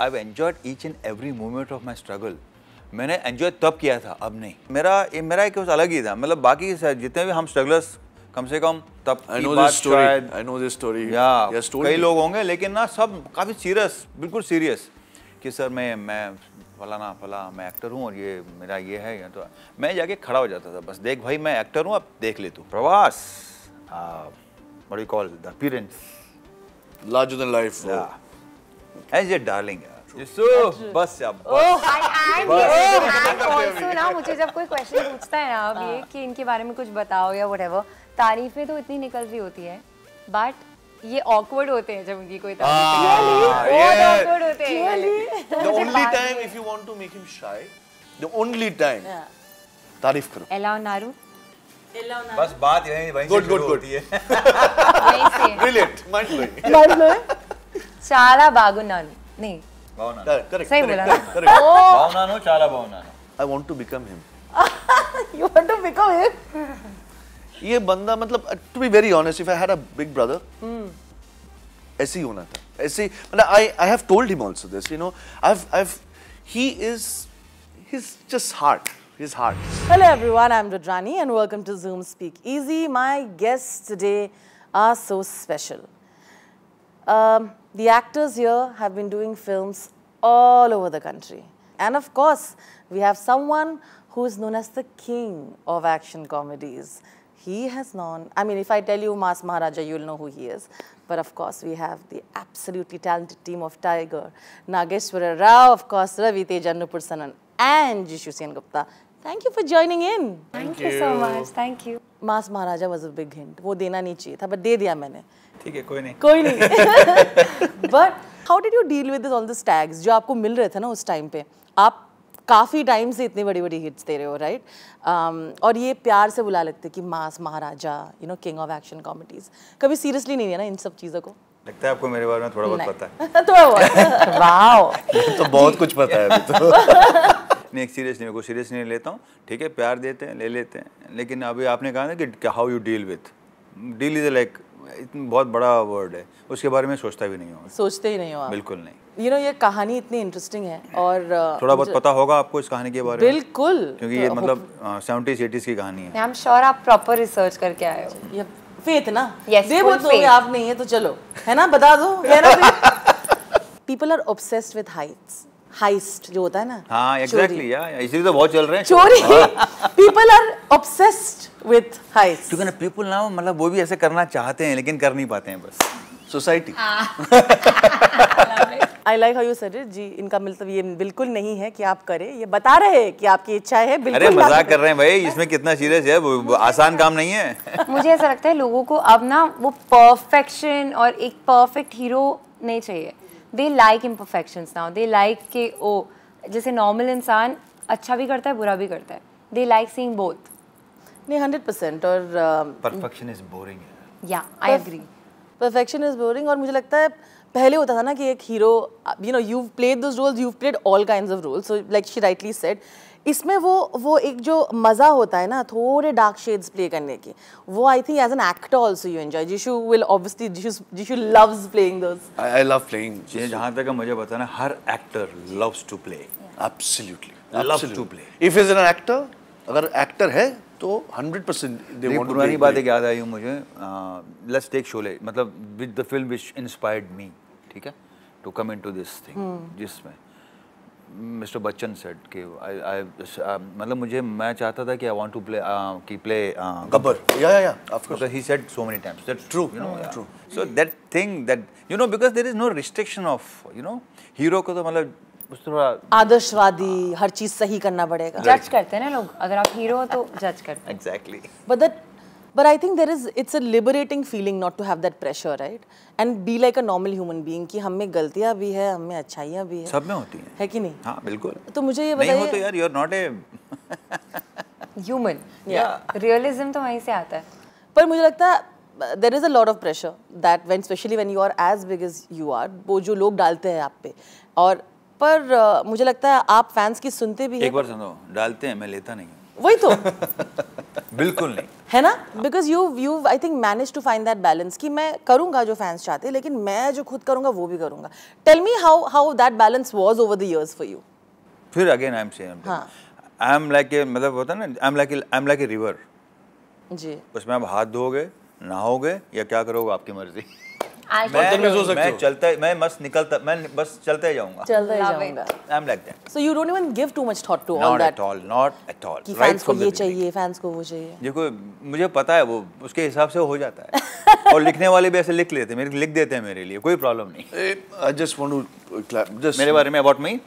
I enjoyed each and every moment of my struggle मैंने enjoy तब किया था अब नहीं मेरा ए, मेरा एक कुछ अलग ही था मतलब बाकी जितने भी हम स्ट्रगलर्स कम से कम तब I know this story. I know this story. Yeah, कई लोग होंगे लेकिन ना सब काफ़ी सीरियस बिल्कुल सीरियस कि सर मैं मैं फलाना फला मैं एक्टर हूँ और ये मेरा ये है या तो मैं जाके खड़ा हो जाता था बस देख भाई मैं एक्टर हूँ अब देख ले तू प्रवास बड़ी call the parents larger than life. Yeah. As a darling बस अब ना मुझे जब कोई क्वेश्चन पूछता है ना अब ये हाँ। कि इनके बारे में कुछ बताओ या वट तारीफें तो इतनी निकल रही होती है बट ये ऑकवर्ड होते हैं जब उनकी कोई ऑकवर्ड हाँ, होते हैं only time if you want to make him shy the only time तारीफ करो अलाउ नारू बस बात यही वहीं गुड गुड गुड ये brilliant mind blowing mind blowing చాలా బాగున్నాను నీ సై బాగున్నాను చాలా బాగున్నాను I want to become him you want to become him ये बंदा मतलब to be very honest if I had a big brother ऐसे ही होना था ऐसे मतलब I I have told him also this you know I have I have he is his just heart his heart hello everyone i'm rudrani and welcome to zoom speak easy my guests today are so special um, The actors here have been doing films all over the country. And of course, we have someone who is known as the king of action comedies. He has known, I mean, if I tell you Mas Maharaja, you'll know who he is. But of course, we have the absolutely talented team of Tiger, Nageshwara Rao, of course, Ravi Tejanupursanan, and Jishu Sen Gupta. Thank you for joining in. Thank, Thank you. you so much. Thank you. Mas Maharaja was a big hint. वो देना नहीं चाहिए था, but दे दिया मैंने. ठीक है कोई नहीं कोई नहीं but how did you deal with all this tags जो आपको मिल रहे थे ना उस टाइम पे आप काफ़ी टाइम से इतनी बड़ी बड़ी हिट्स दे रहे हो राइट um, और ये प्यार से बुला लेते कि mass Maharaja you know king of action comedies कभी सीरियसली नहीं है ना इन सब चीज़ों को लगता है आपको मेरे बारे में थोड़ा बहुत पता है थोड़ा बहुत वाओ तो बहुत कुछ पता है तो नहीं एक सीरियस नहीं मैं कोई सीरियस नहीं लेता हूँ ठीक है प्यार देते हैं ले लेते हैं लेकिन अभी आपने कहा ना कि how you deal with deal is like इतना बहुत बड़ा वर्ड है उसके बारे में सोचता भी नहीं हूँ सोचते ही नहीं हो बिल्कुल नहीं यू you नो know, ये कहानी इतनी इंटरेस्टिंग है और थोड़ा uh, बहुत पता होगा आपको इस कहानी के बारे में बिल्कुल क्योंकि ये तो मतलब सेवेंटीज हाँ, एटीज की कहानी है आई एम श्योर आप प्रॉपर रिसर्च करके आए हो ये फेथ ना yes, दे बहुत लोग आप नहीं है तो चलो है ना बता दो है ना people are obsessed with heights heist जो होता है ना हाँ एग्जैक्टली इसीलिए तो बहुत चल रहे हैं चोरी people are obsessed with heist क्योंकि ना पीपल ना मतलब वो भी ऐसे करना चाहते हैं लेकिन कर नहीं पाते हैं बस society I like how you sir ji इनका मतलब ये बिल्कुल नहीं है कि आप करें ये बता रहे हैं कि आपकी इच्छा है बिल्कुल अरे मजाक कर रहे हैं भाई इसमें कितना सीरियस है वो आसान काम नहीं है मुझे ऐसा लगता है लोगों को अब ना वो परफेक्शन और एक परफेक्ट हीरो नहीं चाहिए they like imperfections now they like के ओ जैसे नॉर्मल इंसान अच्छा भी करता है बुरा भी करता है दे लाइक सींग बोथ नहीं हंड्रेड परसेंट और परफेक्शन इज बोरिंग या I agree perfection is boring और मुझे लगता है पहले होता था ना कि एक hero you know you played those roles you played all kind of roles so like she rightly said इसमें वो वो एक जो मज़ा होता है ना थोड़े डार्क शेड्स प्ले करने की वो I think as an actor also you enjoy Jishu will obviously Jishu Jishu loves playing those I love playing जहाँ तक मुझे पता ना हर actor loves to play absolutely loves to play if is an actor अगर एक्टर है तो 100 परसेंट पुरानी बातें याद आई हूँ मुझे लेट्स टेक शोले मतलब with the film which inspired me ठीक है to come in to this thing जिसमें मिस्टर बच्चन सेट कि uh, मतलब मुझे मैं चाहता था कि आई वांट टू प्ले की प्ले गब्बर या या या of course he said so many times that's true you know true so that thing that you know because there is no restriction of you know hero को तो मतलब उस तरह आदर्शवादी हर चीज सही करना पड़ेगा जज करते हैं ना लोग अगर आप हीरो हो तो जज करते हैं exactly but that But I think there is, it's a liberating feeling not to have that pressure, right? And be like a normal human being कि हम में गलतियाँ भी है हम में अच्छाइयाँ भी है सब में होती हैं है कि नहीं हाँ बिल्कुल तो मुझे ये बताइए नहीं हो तो यार you're not a human yeah realism तो वहीं से आता है पर मुझे लगता है there is a lot of pressure that when specially when you are as big is you are वो जो लोग डालते हैं आप पे और पर uh, मुझे लगता है आप फैंस की सुनते भी एक बार सुनो डालते हैं मैं लेता नहीं वही तो बिल्कुल नहीं है ना because you you I think manage to find that balance कि मैं करूंगा जो फैंस चाहते हैं लेकिन मैं जो खुद करूंगा वो भी करूंगा tell me how how that balance was over the years for you फिर again I am same I am like a मतलब होता है ना I am like I am like a river जी उसमें आप हाथ धोगे नहाओगे या क्या करोगे आपकी मर्जी मैं, मैं, मैं मैं बस निकलता मैं बस चलते जाऊंगा देखो मुझे पता है वो उसके हिसाब से हो जाता है और लिखने वाले भी ऐसे लिख लेते हैं लिख देते हैं मेरे लिए कोई प्रॉब्लम नहीं uh, मेरे बारे में अबाउट मई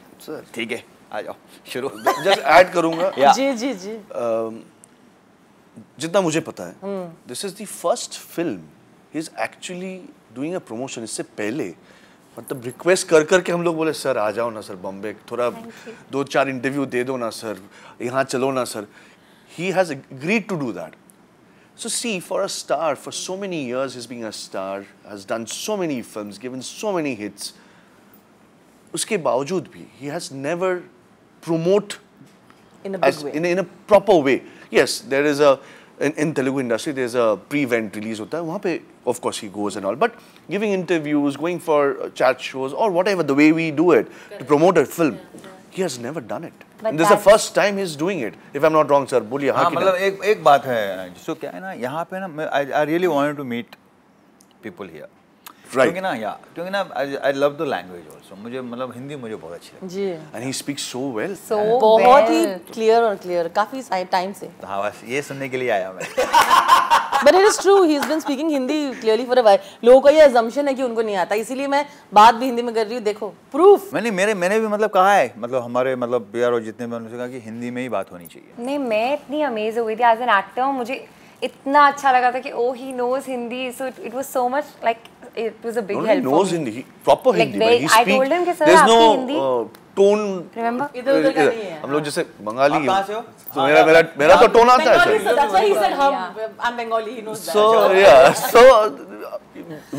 ठीक है आ जाओ शुरू जस्ट ऐड करूंगा जी जी जी um, जितना मुझे पता है this is the first film is actually doing a promotion इससे पहले मतलब रिक्वेस्ट कर करके हम लोग बोले सर आ जाओ ना सर बॉम्बे थोड़ा दो चार इंटरव्यू दे दो ना सर यहाँ चलो ना sir he has agreed to do that so see for a star for so many years is being a star has done so many film given so many hits उसके बावजूद भी he has never promote in in proper way yes there is a in, in Telugu industry, there's a pre-event release hota hai. Pe, of course he goes and all but giving interviews going for uh, chat shows or whatever the way we do it to promote a film yeah, yeah. he has never done it and this is the first time he's doing it if i'm not wrong sir बोलिए हाँ मतलब एक एक बात है जिसको क्या na, ना यहाँ पे I, I really wanted to meet people here क्योंकि ना या क्योंकि ना I love the language also मुझे मतलब हिंदी मुझे बहुत अच्छी लगती है जी and he speaks so well so बहुत ही क्लियर और क्लियर काफी टाइम से हां बस ये सुनने के लिए आया मैं but it is true he has been speaking Hindi clearly for a while लोगों का ये अजम्पशन है कि उनको नहीं आता इसीलिए मैं बात भी हिंदी में कर रही हूं देखो प्रूफ मैंने मेरे मैंने भी मतलब कहा है मतलब हमारे मतलब बीआरओ जितने भी उनसे कहा कि हिंदी में ही बात होनी चाहिए नहीं मैं इतनी अमेज हो गई थी एज एन एक्टर मुझे इतना अच्छा लगा था कि oh he knows Hindi so it was so much like it was a big no, help. He knows Hindi, proper like Hindi. They, he speak, I told him कि सर आपकी Hindi. Uh, टोन इधर उधर नहीं है हम लोग जैसे बंगाली हैं. तो मेरा मेरा मेरा तो टोन आता है बंगाली सो या सो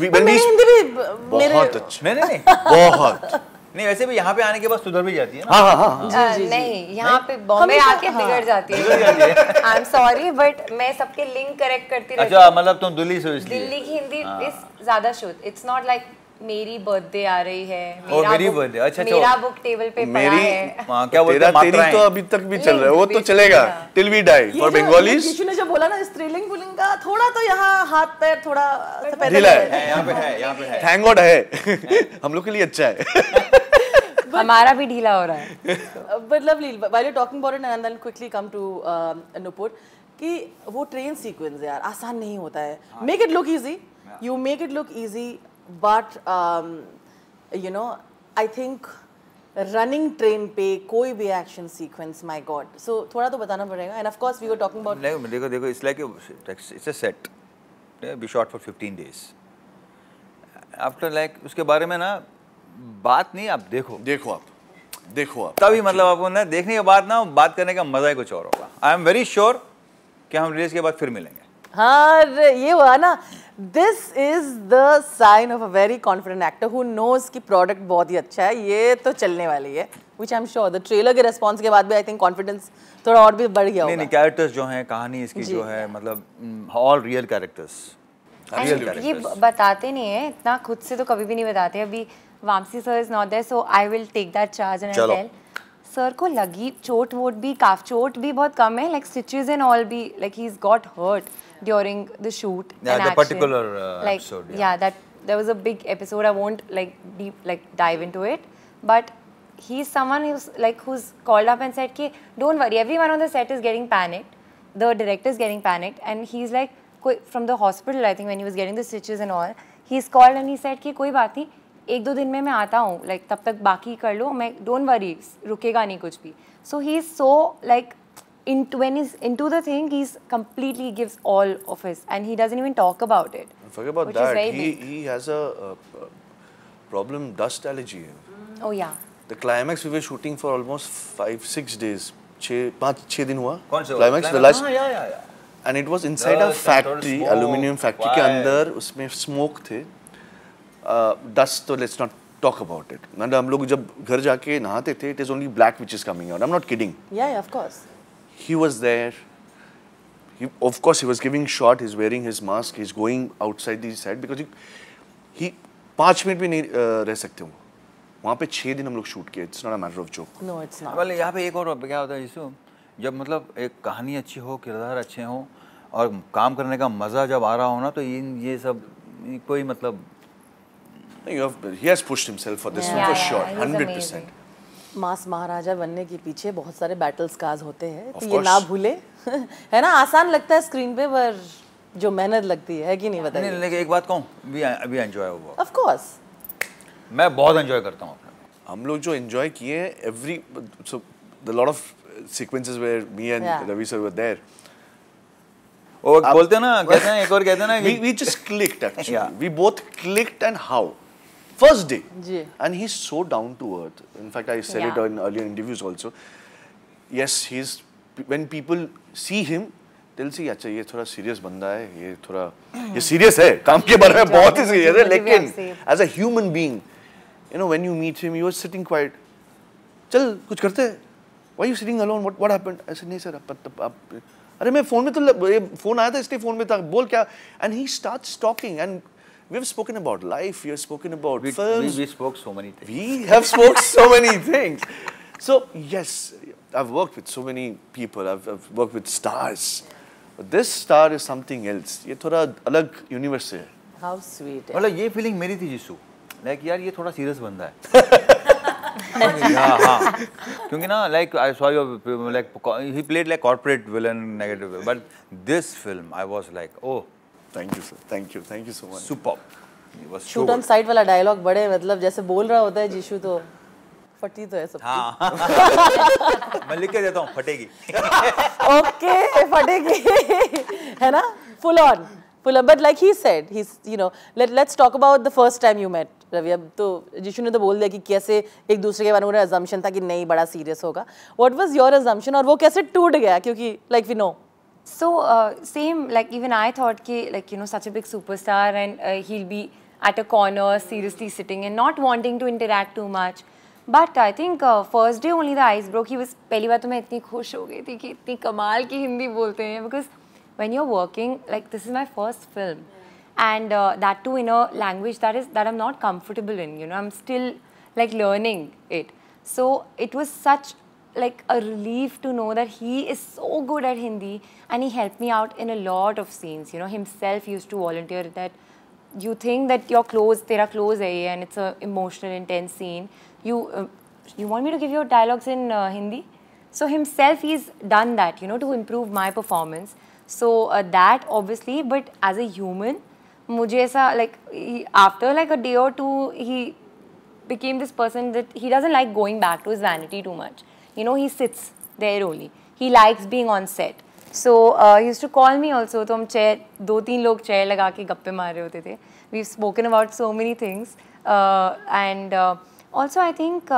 वी बहुत अच्छा नहीं नहीं बहुत नहीं वैसे भी यहाँ पे आने के बाद सुधर भी जाती है ना हाँ हाँ हाँ, हाँ। नहीं यहाँ पे बॉम्बे आके हाँ। बिगड़ जाती है आई एम सॉरी बट मैं सबके लिंक करेक्ट करती अच्छा, रहती अच्छा मतलब तुम दिल्ली से दिल्ली की हिंदी इज हाँ। ज्यादा शुद्ध इट्स नॉट लाइक मेरी बर्थडे आ रही है मेरा मेरी बर्थडे अच्छा, अच्छा मेरा बुक टेबल पे मेरी है हाँ, तो क्या तेरा तेरी तेरी तो अभी तक भी चल रहा है वो तो चलेगा till we die for Bengali ने जो बोला ना स्त्रीलिंग पुलिंग का थोड़ा तो यहाँ हाथ पैर थोड़ा ढीला है यहाँ पे है यहाँ पे थैंक गॉड हम लोग के लिए अच्छा है हमारा भी ढीला हो रहा है but lovely while you talking about and then quickly come to Nupur कि वो ट्रेन सीक्वेंस यार आसान नहीं होता है make it look easy you make it look easy but you know I think running train पे कोई भी action sequence my god so थोड़ा तो बताना पड़ेगा end of course we were talking about नहीं देखो देखो it's like it's a set B shot for 15 days after like उसके बारे में ना बात नहीं आप देखो देखो आप देखो आप तभी मतलब आपको ना देखने के बाद ना बात करने का मजा ही कुछ और होगा आई एम वेरी श्योर कि हम रिलीज के बाद फिर मिलेंगे हाँ ये हुआ ना this is the sign of a very confident actor who knows कि प्रोडक्ट बहुत ही अच्छा है ये तो चलने वाली है which I am sure the trailer के रेस्पॉन्स के बाद भी आई थिंक कॉन्फिडेंस थोड़ा और भी बढ़ गया नहीं, होगा। नहीं जो है कहानी इसकी जो है मतलब ऑल रियल कैरेक्टर्स ये बताते नहीं है इतना खुद से तो कभी भी नहीं बताते अभी Vamsi sir is not there so I will take that charge and I sir को लगी चोट वोट भी काफ चोट भी बहुत कम है लाइक स्टिचेस एंड ऑल भी like he is got hurt during the shoot. Yeah, the action. particular uh, like, episode. Yeah. yeah, that there was a big episode. I won't like deep like dive into it, but he's someone who's like who's called up and said, "Ki, don't worry, everyone on the set is getting panicked. The director is getting panicked, and he's like from the hospital. I think when he was getting the stitches and all, he's called and he said ki koi baat nahi एक दो दिन में मैं आता हूँ like like, तब तक बाकी कर लो मैं डोंट वरी रुकेगा नहीं कुछ भी so he is so like into when he's into the thing, he completely gives all of his, and he doesn't even talk about it. Forget about that. he has a, problem dust allergy. Oh yeah. The climax we were shooting for almost five six days. Five six days. Climax. The last. Ah, yeah yeah yeah. And it was inside a factory, aluminium factory. Ke there was smoke the. Uh, dust. let's not talk about it. when we go it is only black which is coming out. I'm not kidding. Yeah, yeah of course. he was there. He, of course, he was giving shot. He's wearing his mask. He's going outside the side because he, he पाँच मिनट भी नहीं रह सकते हो वहाँ पे छः दिन हम लोग शूट किए it's not a matter of joke no it's not वाले यहाँ पे एक और क्या होता है यीशु जब मतलब एक कहानी अच्छी हो किरदार अच्छे हों और काम करने का मज़ा जब आ रहा हो ना तो ये ये सब कोई मतलब you have, he has pushed himself for this yeah, one for yeah, sure, yeah, 100%. Amazing. मास महाराजा बनने के पीछे बहुत सारे बैटल स्कार्स होते हैं तो ये ना भूले है ना आसान लगता है स्क्रीन पे पर जो मेहनत लगती है कि नहीं बताइए नहीं लेकिन एक बात कहूँ वी अभी एंजॉय हुआ ऑफ कोर्स मैं बहुत एंजॉय करता हूँ हम लोग जो एंजॉय किए every so the lot of sequences where me and Ravi sir were there और बोलते हैं ना कहते हैं एक और कहते हैं ना we just clicked actually we both clicked and how first day ji. and he's so down to earth in fact i said yeah. it in earlier interviews also yes he's when people see him Delhi से अच्छा ये थोड़ा serious बंदा है ये थोड़ा ये serious है काम के बारे में बहुत ही सीरियस है लेकिन as a human being you know when you meet him you are sitting quiet चल कुछ करते हैं why you sitting alone what what happened I said नहीं सर अब तब आप अरे मैं फोन में तो ये फोन आया था इसलिए फोन में था बोल क्या and he starts talking and We've spoken about life, we've spoken about we, films. We, we spoke so many things. We have spoke so many things. So, yes, I've worked with so many people, I've, I've worked with stars. But this star is something else. ये थोड़ा अलग universe है. How sweet. मतलब ये feeling मेरी थी जिसू. Like यार ये थोड़ा सीरियस बंदा है. हाँ हाँ क्योंकि ना like I saw your like he played like corporate villain negative but this film I was like oh thank you sir thank you thank you so much super shoot on side वाला dialogue बड़े मतलब जैसे बोल रहा होता है जीशू तो फटी तो है सब हाँ मैं लिख के देता हूँ फटेगी ओके फटेगी है ना full on full on but like he said he you know let let's talk about the first time you met Ravi अब तो जिशु ने तो बोल दिया कि कैसे एक दूसरे के बारे में उन्हें एजम्पन था कि नहीं बड़ा सीरियस होगा व्हाट वाज योर एजम्पन और वो कैसे टूट गया क्योंकि like we know So, uh, same, like, even I thought, ke, like, you know, such a big superstar and uh, he'll be at a corner seriously sitting and not wanting to interact too much. But I think uh, first day only the ice broke, he was, pehli baat mein itni khush ho gayi thi ki itni Hindi bolte hain because when you're working, like, this is my first film. And that too in a language that is, that I'm not comfortable in, you know, I'm still, like, learning it. So, it was such like a relief to know that he is so good at Hindi and he helped me out in a lot of scenes. You know, himself used to volunteer that you think that your clothes, tera clothes hai and it's an emotional, intense scene. You, uh, you want me to give your dialogues in uh, Hindi? So himself, he's done that, you know, to improve my performance. So uh, that obviously, but as a human, मुझे ऐसा like he, after like a day or two, he became this person that he doesn't like going back to his vanity too much. You know he sits there only he likes being on set so uh, he used to call me तो हम chair दो तीन लोग chair लगा के गप्पे मार रहे होते थे we spoken about so many things and also I think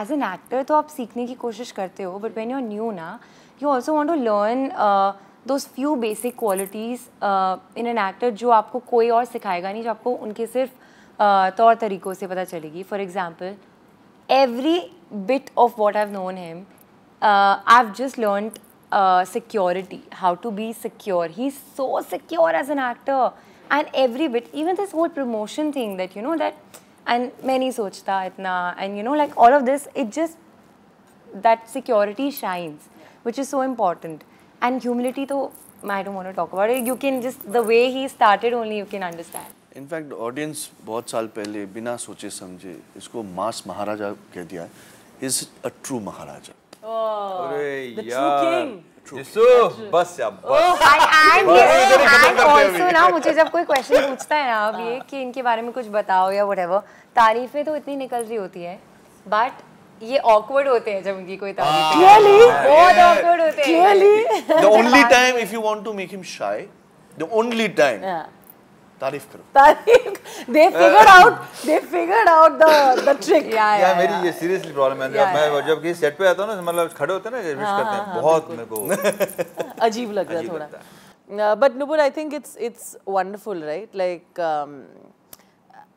as an actor तो आप सीखने की कोशिश करते हो but when you are new ना you also want to learn those few basic qualities in an actor जो आपको कोई और सिखाएगा नहीं जो आपको उनके सिर्फ uh, तौर तरीक़ों से पता चलेगी for example every bit of what I've known him, uh, I've just learned uh, security, how to be secure. He's so secure as an actor, and every bit, even this whole promotion thing that you know that, and many sochta itna, and you know like all of this, it just that security shines, which is so important. And humility, though I don't want to talk about it. You can just the way he started only you can understand. In fact audience बहुत साल पहले बिना सोचे समझे इसको मास महाराजा कह दिया is a true Maharaja oh, अरे यार बस oh, ना मुझे जब कोई क्वेश्चन पूछता है ना अब ये हाँ। कि इनके बारे में कुछ बताओ या वट तारीफें तो इतनी निकल रही होती है बट ये ऑकवर्ड होते हैं जब उनकी कोई तारीफ हाँ, हाँ, बहुत ऑकवर्ड होते हैं only time if you want to make him shy the only time तारीफ करो तारीफ they figured out they figured out the the trick या मेरी ये सीरियसली प्रॉब्लम है मतलब हाँ, हाँ, हाँ, अजीब लग रहा but I think it's it's wonderful right like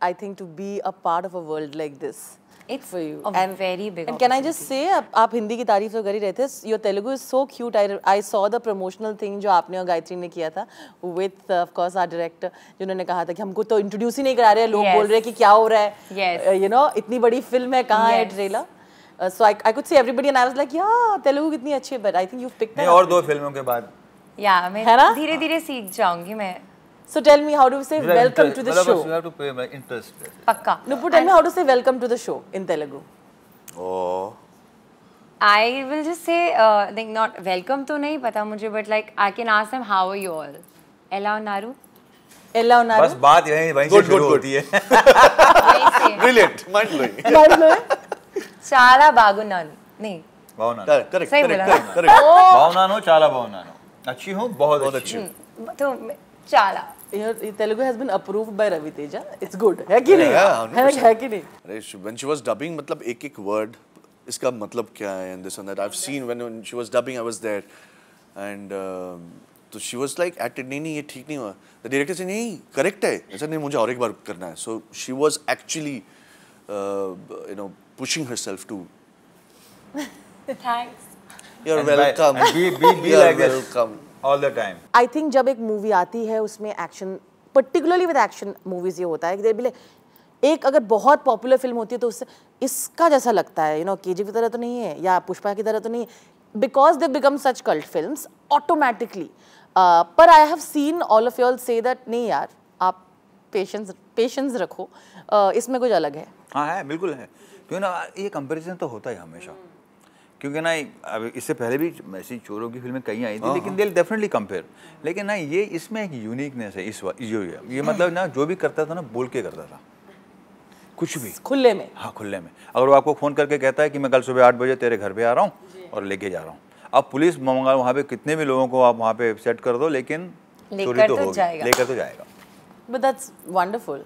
I think to be a part of a world like this It's for you. A and, very big. And can I just say, आप, आप हिंदी की तारीफ तो कर ही रहे थे. Your Telugu is so cute. I I saw the promotional thing जो आपने और गायत्री ने किया था with of course our director जिन्होंने कहा था कि हमको तो introduce ही नहीं करा रहे हैं लोग yes. बोल रहे हैं कि क्या हो रहा है. Yes. Uh, you know इतनी बड़ी फिल्म है कहाँ yes. है trailer? Uh, so I I could see everybody and I was like yeah Telugu कितनी अच्छी है but I think you've picked. नहीं और दो फिल्मों के बाद. Yeah मैं धीरे-धीरे सीख जाऊंगी मैं. So tell me how do we say like welcome to the show? You have to pay my interest. Pakka. no Nupur, tell and me how to say welcome to the show in Telugu. Oh. I will just say, uh, like not welcome to nahi pata mujhe, but like I can ask them how are you all? Ella and Naru? Ella and Naru? बस बात यहीं वहीं से शुरू होती है. Brilliant. Mind blowing. Mind blowing. చాలా బాగున్నాను nahi బాగున్నాను correct correct correct బాగున్నాను చాలా బాగున్నాను अच्छी हूँ बहुत अच्छी तो चारा मुझे और एक बार करना है. So she was actually uh, you know pushing You're and welcome. By, be be, be You're like welcome. This. All the time I think जब एक मूवी आती है उसमें action particularly with action movies ये होता है कि एक अगर बहुत पॉपुलर फिल्म होती है तो उससे इसका जैसा लगता है यू नो के की तरह तो नहीं है या पुष्पा की तरह तो नहीं है because they become such cult film automatically पर I have seen all of y'all say that नहीं यार आप पेशेंस पेशेंस रखो uh, इसमें कुछ अलग है हाँ है बिल्कुल है क्यों ना ये कंपैरिजन तो होता है हमेशा hmm. क्योंकि ना अब इससे पहले भी ऐसी चोरों की फिल्में कई आई थी हाँ, लेकिन दे डेफिनेटली कंपेयर लेकिन ना ये इसमें एक यूनिकनेस है इस जो ये, ये मतलब ना जो भी करता था ना बोल के करता था कुछ भी खुले में हाँ खुले में अगर वो आपको फ़ोन करके कहता है कि मैं कल सुबह आठ बजे तेरे घर पर आ रहा हूँ और लेके जा रहा हूँ अब पुलिस मंगा वहाँ पे कितने भी लोगों को आप वहाँ पे सेट कर दो लेकिन लेकर तो, तो जाएगा लेकर तो जाएगा but that's wonderful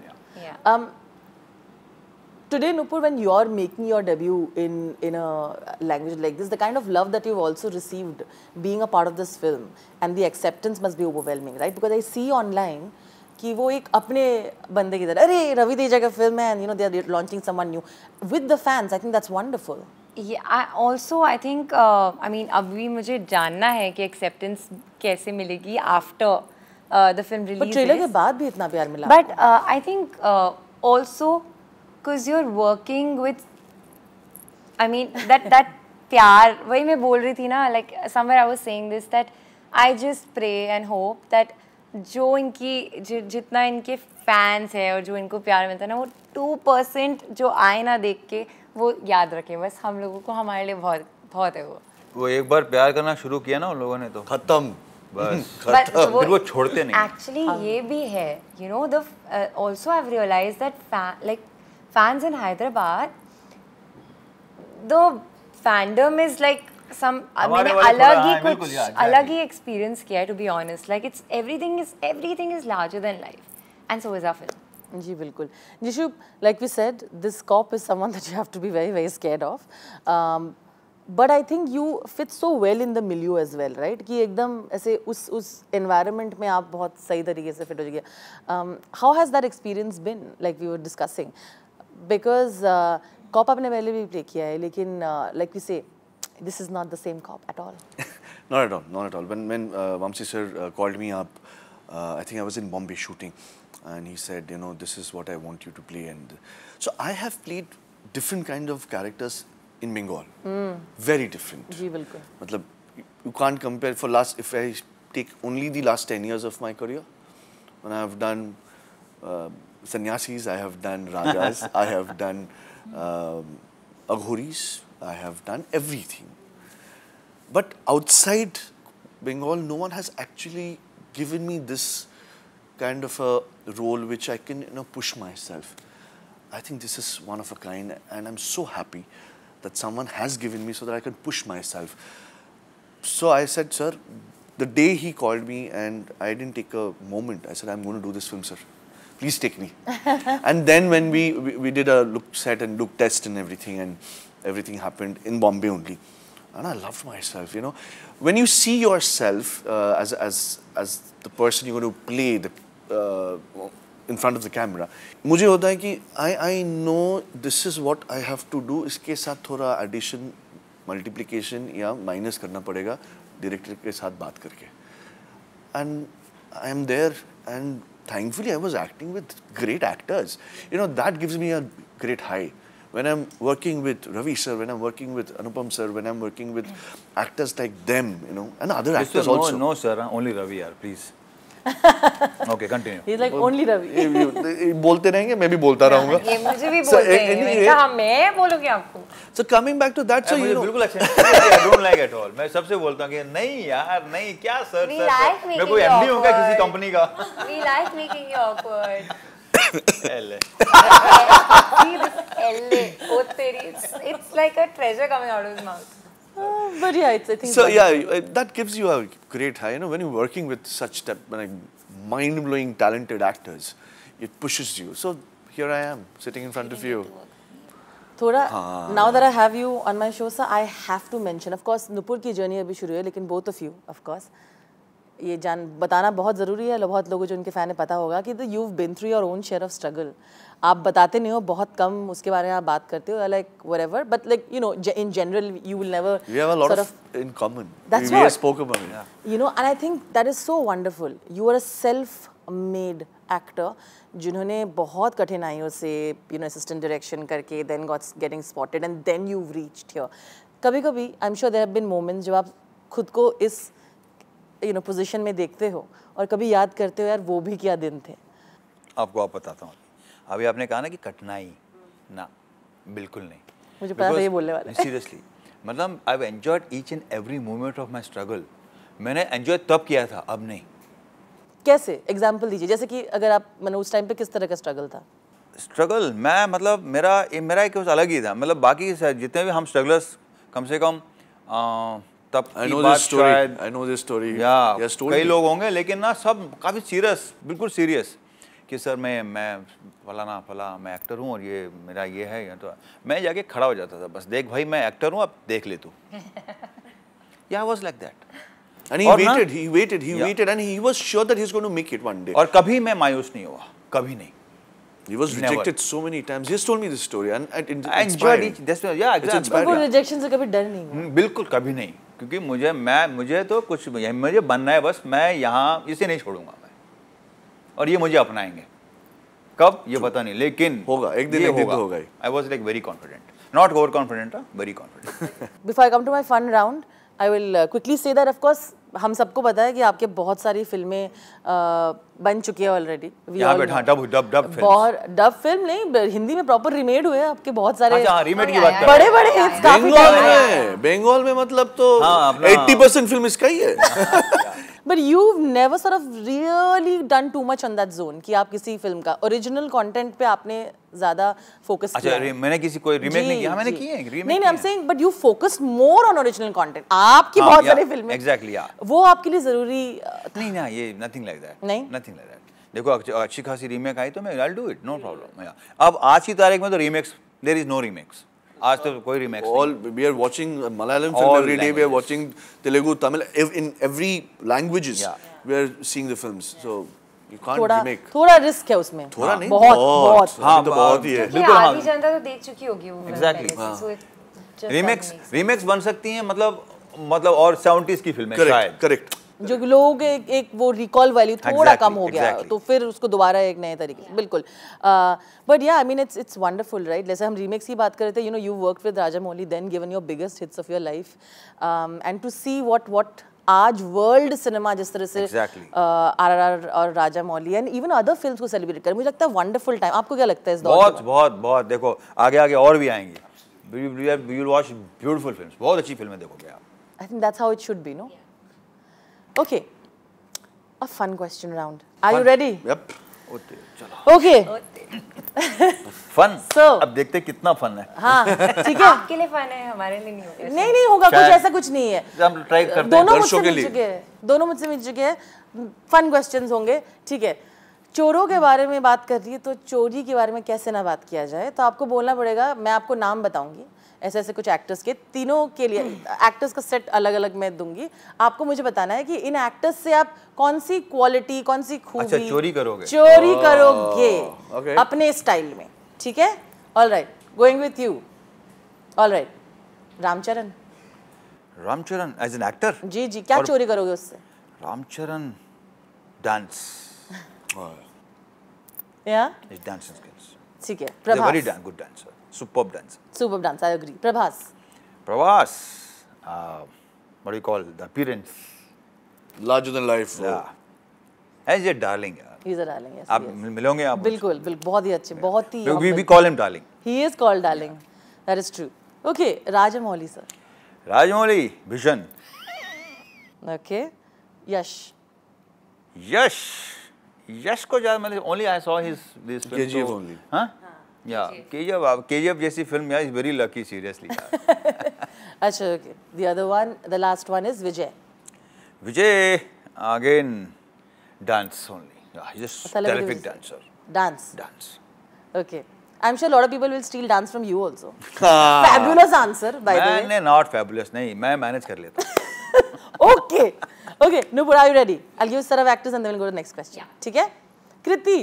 today nupur when you are making your debut in in a language like this the kind of love that you've also received being a part of this film and the acceptance must be overwhelming right because i see online ki ek apne bande ki tarah are ravi deja ka film and they are launching someone new with the fans i think that's wonderful yeah also i think uh, i mean abhi mujhe janna hai ki acceptance kaise milegi after uh, the film release but trailer ke baad bhi but i think uh, also because you are working with I mean that that प्यार वही मैं बोल रही थी ना like somewhere I was saying this that I just pray and hope that जो इनकी जितना इनके फैंस है और जो इनको प्यार मिलता है ना वो टू परसेंट जो आए ना देख के वो याद रखे बस हम लोगों को हमारे लिए बहुत बहुत है वो वो एक बार प्यार करना शुरू किया ना उन लोगों ने तो खत्म बस वो, फिर वो छोड़ते नहीं एक्चुअली हाँ। ये भी है you know the also I have realised that like fans in Hyderabad, though fandom is like some मैंने अलग ही हाँ, कुछ अलग ही experience किया to be honest. Like it's everything is everything is larger than life, and so is our film. जी बिल्कुल Jisshu like we said this cop is someone that you have to be very very scared of but I think you fit so well in the milieu as well right कि एकदम ऐसे उस उस environment में आप बहुत सही तरीके से फिट हो जाइए how has that experience been like we were discussing because cop uh, आपने पहले भी प्ले किया है लेकिन like you say this is not the same cop at all not at all not at all when when Vamsi sir called me up I think I was in Bombay shooting and he said you know this is what I want you to play and so I have played different kind of characters in Bengal very different जी बिल्कुल मतलब you can compare for last if I take only the last 10 years of my career when I have done sannyasis, I have done rajas, I have done um, aghuris, I have done everything. But outside Bengal, no one has actually given me this kind of a role which I can you know, push myself. I think this is one of a kind and I'm so happy that someone has given me so that I can push myself. So I said, sir, the day he called me and I didn't take a moment, I said, I'm going to do this film, sir please take me. and then when we, we, we, did a look set and look test and everything, and everything happened in Bombay only. And I loved myself, you know. When you see yourself uh, as, as, as the person you're going to play the, uh, in front of the camera, मुझे होता है कि I, I know this is what I have to do. इसके साथ थोड़ा addition, multiplication या minus करना पड़ेगा director के साथ बात करके. And I am there and thankfully I was acting with great actors. You know, that gives me a great high. When I'm working with Ravi sir, when I'm working with Anupam sir, when I'm working with actors like them, you know, and other actors no, also. No, sir, only Ravi, are, please. Okay continue is like only Ravi बोलते रहेंगे मैं भी बोलता रहूंगा ये मुझे भी बोलते हैं मैंने कहा मैं बोलूंगी आपको so coming back to that so you know बिल्कुल I don't like at all मैं सबसे बोलता हूं कि नहीं यार नहीं क्या सर सर मैं कोई एमडी हूं क्या किसी कंपनी का we like making you awkward LA. See this LA. Oh, it's like a treasure coming out of his mouth. Uh, but yeah, it's, I think so. Yeah, it, that gives you a great high. You know, when you're working with such like mind-blowing talented actors, it pushes you. So here I am sitting in front of you. थोड़ा now that I have you on my show sir I have to mention of course Nupur की journey अभी शुरू है लेकिन both of you, of course. ये जान बताना बहुत ज़रूरी है बहुत लोगों जो उनके फ़ैन है पता होगा कि you been through your own share of struggle आप बताते नहीं हो बहुत कम उसके बारे में आप बात करते हो like wherever but like you know in general you will never in common you know and I think that is so wonderful you are a self made actor जिन्होंने बहुत कठिनाइयों से यू नो असिस्टेंट डायरेक्शन करके then gots getting spotted and then you reached here कभी कभी I am sure there have been moments जब आप खुद को इस यू नो पोजीशन में देखते हो और कभी याद करते हो यार वो भी क्या दिन थे आपको आप बताता हूँ अभी आपने कहा ना कि कठिनाई ना बिल्कुल नहीं मुझे पता था ये बोलने वाले सीरियसली मतलब I enjoyed each and every moment of my struggle मैंने एंजॉय तब किया था अब नहीं कैसे एग्जाम्पल दीजिए जैसे कि अगर आप मैंने उस टाइम पे किस तरह का स्ट्रगल था स्ट्रगल मैं मतलब मेरा मेरा एक अलग ही था मतलब बाकी जितने भी हम स्ट्रगलर्स कम से कम तब I know this story I know this story या कई लोग होंगे लेकिन ना सब काफ़ी सीरियस बिल्कुल सीरियस कि सर मैं मैं फलाना फला मैं एक्टर हूँ और ये मेरा ये है या तो मैं जाके खड़ा हो जाता था बस देख भाई मैं एक्टर हूँ अब देख ले तू या was like that And he waited, he waited, he yeah. waited, and he was sure that he's going to make it one day. और कभी मैं मायूस नहीं हुआ, कभी नहीं. He was rejected Never. so many times. He has told me this story, and, and it I inspired. Enjoyed each, that's, yeah, exactly. It's inspired. वो rejection से कभी डर नहीं हुआ. बिल्कुल कभी नहीं. क्योंकि मुझे मैं मुझे तो कुछ मुझे बनना है बस मैं यहाँ इसे नहीं छोड़ूंगा मैं और ये मुझे अपनाएंगे कब ये पता नहीं लेकिन होगा एक दिन तो होगा होगा I was like very confident not over confident very confident before I come to my fun round I will quickly say that of course हम सबको पता है कि आपके बहुत सारी फिल्में बन चुकी है ऑलरेडी बहुत डब फिल्म नहीं हिंदी में प्रॉपर रिमेड हुए आपके बहुत सारे अच्छा, हाँ, बड़े बड़े हिट्स बंगाल में बंगाल में मतलब तो एट्टी परसेंट फिल्म इसका ही है but you never sort of really done too much on that zone कि आप किसी फिल्म का ओरिजिनल कंटेंट पे आपने ज्यादा फोकस अच्छा किया मैंने किसी कोई रीमेक नहीं किया हाँ, मैंने किए रीमेक नहीं नहीं I am saying but you focus more on original content आपकी हाँ, बहुत सारी फिल्में एग्जैक्टली या वो आपके लिए जरूरी नहीं ना हाँ, ये नथिंग लाइक दैट नहीं नथिंग लाइक दैट देखो अच्छी खासी रीमेक आई तो मैं I will do it no problem अब आज की तारीख में तो remakes there is no remakes आज तो कोई remakes all we are watching Malayalam film every day we are watching Telugu Tamil in every languages we are seeing the films so you can't थोड़ा थोड़ा रिस्क है उसमें थोड़ा हाँ, नहीं बहुत बहुत हां हाँ, तो बहुत ही है बिल्कुल हां हाँ जनता तो देख चुकी होगी वो एग्जैक्टली रिमेक्स रिमेक्स बन सकती हैं मतलब मतलब और 70s की फिल्में करेक्ट करेक्ट जो लोग एक, एक वो रिकॉल वैल्यू थोड़ा exactly, कम हो गया exactly. तो फिर उसको दोबारा एक नए तरीके yeah. बिल्कुल बट या I mean it's it's wonderful right जैसे हम रीमेक्स की बात कर रहे थे you know you work with Rajamouli then given your biggest hits of your life and to see what what आज वर्ल्ड सिनेमा जिस तरह से आर आर आर और Rajamouli and even other film को सेलिब्रेट कर मुझे लगता है वंडरफुल टाइम आपको क्या लगता है इस दौर बहुत बहुत बहुत देखो आगे आगे और भी आएंगी ब्यूटीफुल फिल्म बहुत अच्छी फिल्में देखोगे आप I think that's how it should be no Okay. A fun question round. Are fun. you ready? Yep. ओते चलो ओके फन सो अब देखते कितना फन है हाँ ठीक है आपके लिए फन है हमारे लिए नहीं होगा नहीं नहीं होगा कुछ ऐसा कुछ नहीं है हम ट्राई करते हैं दोनों मुझसे मिल चुके हैं दोनों मुझसे मिल चुके हैं फन क्वेश्चंस होंगे ठीक है चोरों के बारे में बात कर रही है तो चोरी के बारे में कैसे ना बात किया जाए तो आपको बोलना पड़ेगा मैं आपको नाम बताऊंगी ऐसे ऐसे कुछ एक्टर्स के तीनों के लिए एक्टर्स का सेट अलग अलग मैं दूंगी आपको मुझे बताना है कि इन एक्टर्स से आप कौन सी क्वालिटी कौन सी अच्छा, खूबी अच्छा, चोरी करोगे चोरी oh, करोगे okay. अपने स्टाइल में ठीक है all right going with you all right Ram Charan Ram Charan as an actor जी जी क्या चोरी करोगे उससे रामचरण डांस या डांसिंग स्किल्स ठीक है Prabhas very good dancer superb dancer. Superb dancer, I agree. Prabhas. Prabhas, uh, what do you call the appearance? Larger than life. Yeah. And he's a darling. He's a darling, yes. आप मिलोगे आप बिल्कुल बिल्कुल बहुत ही अच्छे बहुत ही we we call him darling. He is called darling. Yeah. That is true. Okay, Rajamouli sir. Rajamouli, Vision. Okay, Yash. Yash. Yash को ज्यादा मैंने only I saw his this film KGF only हां या केजीएफ आप KGF जैसी फिल्म यार is very lucky seriously अच्छा the other one the last one is Vijay Vijay again dance only he is a terrific dancer dance dance okay I'm sure a lot of people will steal dance from you also. fabulous answer, by the way. नहीं, not fabulous, नहीं. मैं manage कर लेता हूँ. okay, okay. Nupur, are you ready? I'll give you a set of actors and then we'll go to the next question. Yeah. ठीक है? Kriti,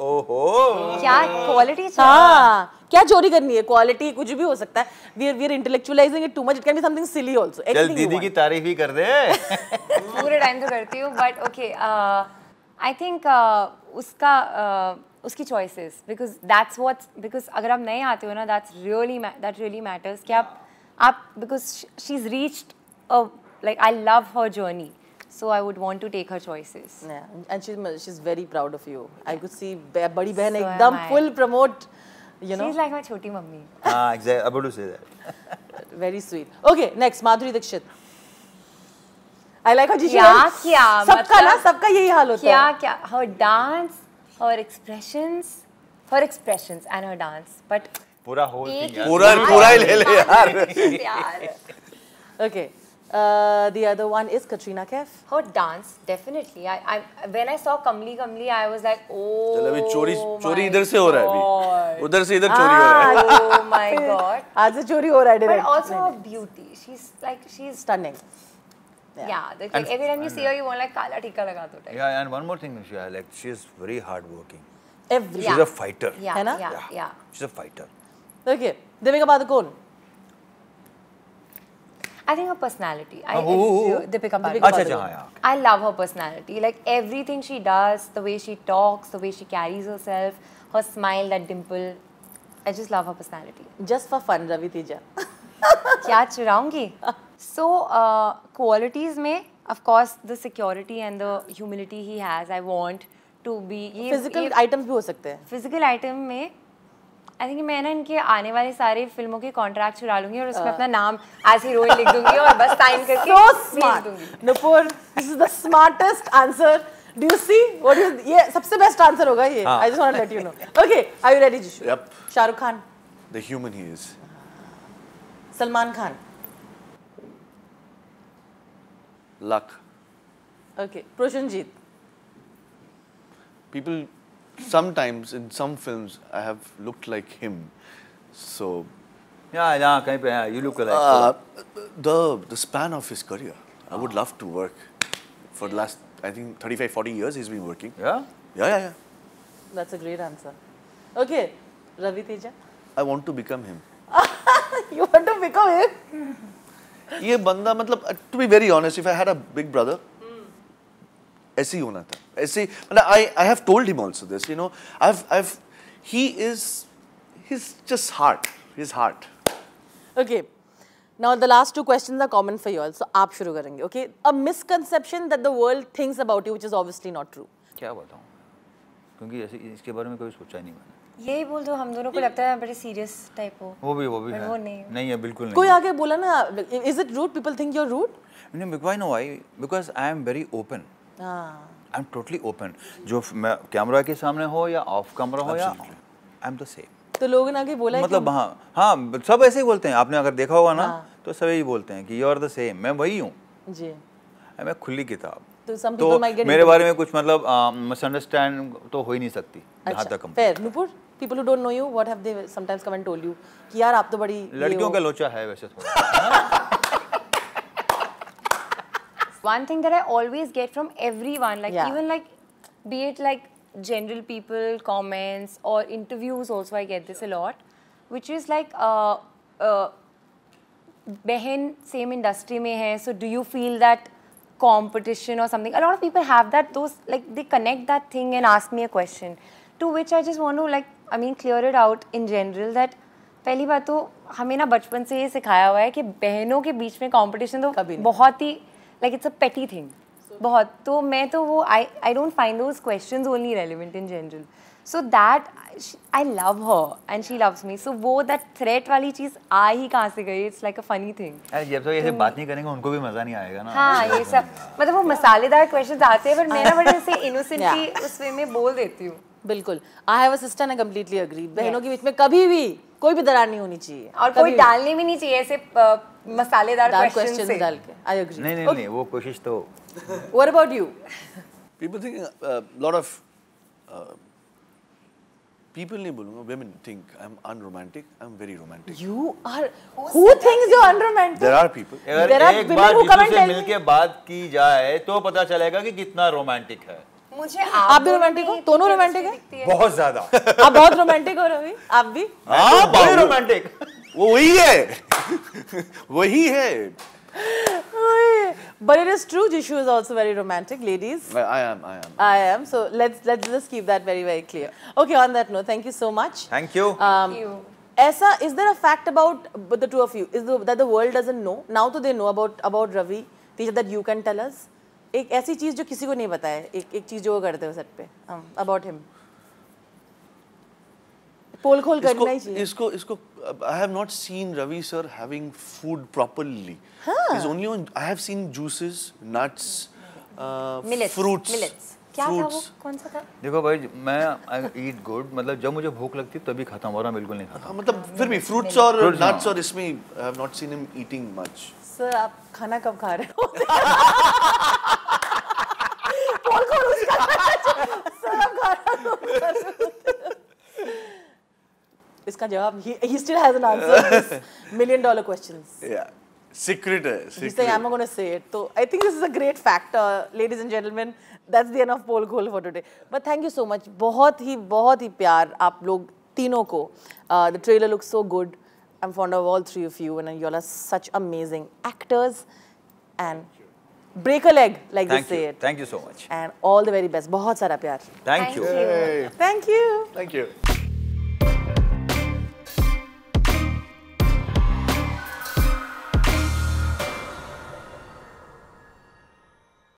ओहो क्या क्वालिटी हाँ क्या चोरी करनी है क्वालिटी कुछ भी हो सकता है we are we are intellectualizing it too much it can be something silly also चल दीदी की तारीफ ही कर दे पूरे टाइम तो करती हूँ बट ओके आई थिंक उसका uh, उसकी choices because that's what because अगर आप नए आते हो ना that's really that really matters कि आप आप because she is reached like I love her journey So I would want to take her choices. Yeah, and she's she's very proud of you. Yeah. I could see badi behan so ekdam full promote. You know, she's like my choti mummy. Ah, exactly. About to say that. very sweet. Okay, next, Madhuri Dixit. I like her. Gigi क्या क्या सबका ना सबका यही हाल होता है. her dance, her expressions, her expressions and her dance, but पूरा whole पूरा पूरा ही ले ले यार. Okay. Uh, the other one is Katrina Kaif. Her dance, definitely. I, I when I saw Kamli Kamli, I was like, oh. चलो अभी चोरी चोरी इधर से हो रहा है अभी. उधर से इधर चोरी हो रहा है. Ah, oh my God. आज से चोरी हो रहा है direct. But also her beauty. She's like she's stunning. Yeah. yeah like, and, every time you see her, you want like kala tikka laga do type. Yeah, and one more thing, Nisha, like is very hardworking. Every. She's yeah. a fighter. Yeah, yeah, yeah. yeah. She's a fighter. Okay, Devika Padukone. I think her personality. I, oh, it's, uh, Deepika Padukone. Achha, I love her personality. Like everything she does, the way she talks, the way she carries herself, her smile, that dimple. I just love her personality. Just for fun, Ravi Teja. क्या चुराऊंगी सो qualities में of course the security and the humility he has i want to be physical items भी हो सकते हैं physical item में I think मैं ना इनके आने वाले सारे फिल्मों के कॉन्ट्रैक्ट छुड़ा लूंगी और उसमें uh. अपना नाम एज हीरो लिख दूंगी और बस साइन करके so smart Nupur this is the smartest answer do you see what is ये सबसे बेस्ट आंसर होगा ये I just want to let you know okay are you ready Jishu yup Shahrukh Khan the human he is Salman Khan luck okay Prosenjit people sometimes in some films I have looked like him. So. Yeah, yeah, kahin pe, yeah you look like. Uh, the the span of his career, I would love to work for the last I think 35, 40 years he's been working. Yeah. Yeah, yeah, yeah. That's a great answer. Okay, Ravi Teja. I want to become him. you want to become him? ये बंदा मतलब to be very honest, if I had a big brother. ऐसे ही होना था ऐसे मतलब I I have told him also this you know I I he is his just heart his heart okay Now the last two questions are common for you all, so आप शुरू करेंगे, okay? A misconception that the world thinks about you, which is obviously not true. क्या बताऊँ? क्योंकि ऐसे इसके बारे में कभी सोचा ही नहीं मैंने. यही बोल दो हम दोनों को लगता है बड़े सीरियस टाइप हो वो भी वो भी है वो नहीं नहीं है बिल्कुल नहीं कोई आगे बोला ना is it rude people think you are rude no why no why because I am very open I am totally open जो मैं कैमरा के सामने हो या ऑफ कैमरा हो या आई एम द सेम तो लोगों ने आगे बोला मतलब हाँ हाँ सब ऐसे ही बोलते हैं आपने अगर देखा होगा ना हाँ. तो सब यही बोलते हैं कि यू आर द सेम मैं वही हूँ जी मैं खुली किताब तो, तो मेरे बारे में कुछ मतलब मिसअंडरस्टैंड uh, तो हो ही नहीं सकती अच्छा, तक fair Nupur people who don't know you what have they sometimes come and told you कि यार आप तो बड़ी लड़कियों का लोचा है वैसे थोड़ा तो। हाँ। One thing that I always get from everyone, like yeah. even like, be it like general people, comments or interviews also, I get this a lot, which is like, uh, uh, industry same hai. So do you feel that competition or something. A lot of people have that, those, like, they connect that thing and ask me a question. To which I just want to, like, I mean, clear it out in general that पहली बात तो हमें ना बचपन से ये सिखाया हुआ है कि बहनों के बीच में कंपटीशन तो बहुत ही लाइक इट्स अ पेटी थिंग बहुत तो मैं तो वो I I don't find those question only relevant in general so that I love her and she loves me so वो दैट थ्रेट वाली चीज आ ही कहाँ से गई it's like a funny thing जब तो ऐसे बात नहीं करेंगे उनको भी मजा नहीं आएगा ना हाँ ये सब मतलब वो मसालेदार क्वेश्चन आते हैं बट मैं ना बड़े ऐसे इनोसेंटली उस वे में बोल देती हूँ बिल्कुल I have a sister I completely agree बहनों के बीच में कभी भी कोई भी दरार नहीं होनी चाहिए और कोई डालनी भी नहीं चाहिए ऐसे मसालेदार वो कोशिश तो what about you people think lot of people नहीं बोलूंगा women think I am unromantic I am very romantic you are who thinks you unromantic there are people अगर एक बार मिलके बात की जाए तो पता चलेगा कि कितना रोमांटिक है मुझे आप, आप भी रोमांटिक हो दोनों रोमांटिक है बहुत ज्यादा आप बहुत रोमांटिक हो रवि आप भी आप बड़े रोमांटिक वो वही है वही है But it is true, Jishu is also very romantic, ladies. I am, I am. I am. So let's let's just keep that very very clear. Okay. On that note, thank you so much. Thank you. Um, thank you. Aisa, is there a fact about the two of you? Is the, that the world doesn't know now? Do they know about about Ravi? Teacher, that you can tell us. एक ऐसी चीज़ जो किसी को नहीं पता है एक एक चीज़ जो वो करते हो सेट पे अबाउट हिम पोल खोल करना ही चाहिए इसको इसको I have not seen Ravi sir having food properly is only on I have seen juices nuts fruits क्या था वो कौन सा था देखो भाई मैं आई ईट गुड मतलब जब मुझे भूख लगती तभी खाता हूं वरना बिल्कुल नहीं खाता हाँ, मतलब हाँ, फिर भी फ्रूट्स और नट्स और इसमें I have not seen him eating much sir आप खाना कब खा रहे हो इसका जवाब he still has an answer million dollar questions. Yeah. Secret. is He saying I'm not going to say it. So I think this is a great factor, uh, ladies and gentlemen. That's the end of poll goal for today. But thank you so much. बहुत ही बहुत ही प्यार आप लोग तीनों को. Uh, the trailer looks so good. I'm fond of all three of you and you all are such amazing actors and break a leg, like Thank they say you. it. Thank you so much. And all the very best. Bahut sara pyar. Thank, Thank you. you. Thank you. Thank you.